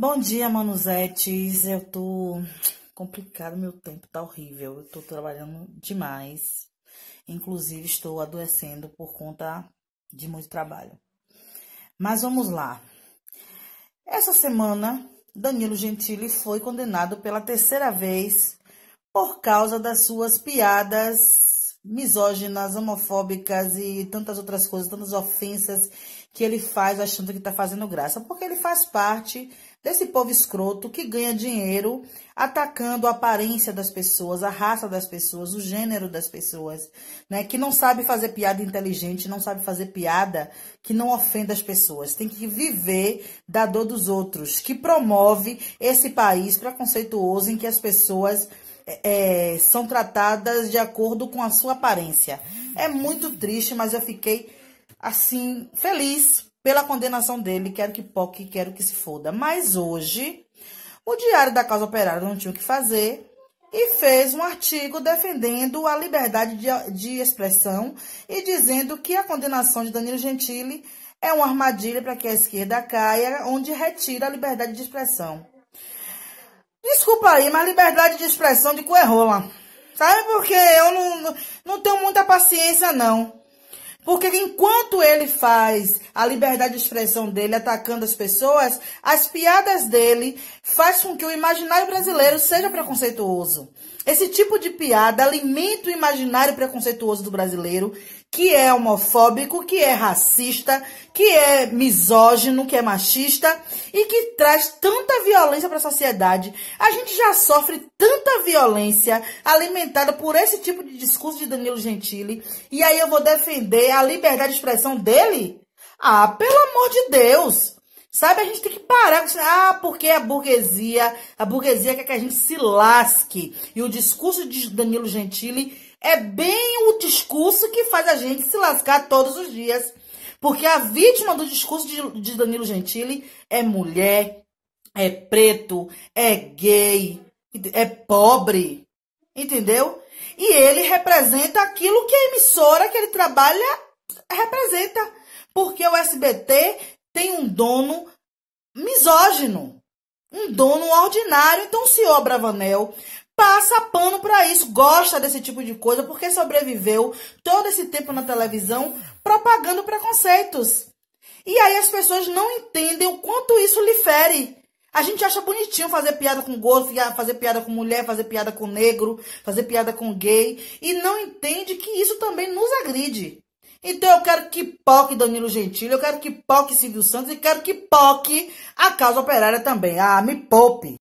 Bom dia, Manuzetes. Eu tô complicado, meu tempo tá horrível. Eu tô trabalhando demais. Inclusive, estou adoecendo por conta de muito trabalho. Mas vamos lá. Essa semana, Danilo Gentili foi condenado pela terceira vez por causa das suas piadas misóginas, homofóbicas e tantas outras coisas, tantas ofensas que ele faz achando que está fazendo graça. Porque ele faz parte desse povo escroto que ganha dinheiro atacando a aparência das pessoas, a raça das pessoas, o gênero das pessoas, né? Que não sabe fazer piada inteligente, não sabe fazer piada que não ofenda as pessoas. Tem que viver da dor dos outros, que promove esse país preconceituoso em que as pessoas é, são tratadas de acordo com a sua aparência. É muito triste, mas eu fiquei, assim, feliz pela condenação dele. Quero que poque, quero que se foda. Mas hoje, o Diário da Casa Operária não tinha o que fazer e fez um artigo defendendo a liberdade de, de expressão e dizendo que a condenação de Danilo Gentili é uma armadilha para que a esquerda caia, onde retira a liberdade de expressão desculpa aí, mas liberdade de expressão de coerrola. É Sabe porque eu não, não tenho muita paciência, não. Porque enquanto ele faz a liberdade de expressão dele atacando as pessoas, as piadas dele faz com que o imaginário brasileiro seja preconceituoso. Esse tipo de piada alimenta o imaginário preconceituoso do brasileiro que é homofóbico, que é racista, que é misógino, que é machista e que traz tanta violência para a sociedade. A gente já sofre tanta violência alimentada por esse tipo de discurso de Danilo Gentili e aí eu vou defender a liberdade de expressão dele? Ah, pelo amor de Deus! Sabe, a gente tem que parar com isso. Ah, porque a burguesia, a burguesia quer que a gente se lasque. E o discurso de Danilo Gentili é bem o discurso que faz a gente se lascar todos os dias. Porque a vítima do discurso de, de Danilo Gentili é mulher, é preto, é gay, é pobre. Entendeu? E ele representa aquilo que a emissora que ele trabalha representa. Porque o SBT tem um dono misógino, um dono ordinário. Então, o senhor Bravanel passa pano para isso, gosta desse tipo de coisa, porque sobreviveu todo esse tempo na televisão propagando preconceitos. E aí as pessoas não entendem o quanto isso lhe fere. A gente acha bonitinho fazer piada com gosto fazer piada com mulher, fazer piada com negro, fazer piada com gay. E não entende que isso também nos agride. Então eu quero que poque Danilo Gentili, eu quero que poque Silvio Santos e quero que poque a causa operária também. Ah, me poupe!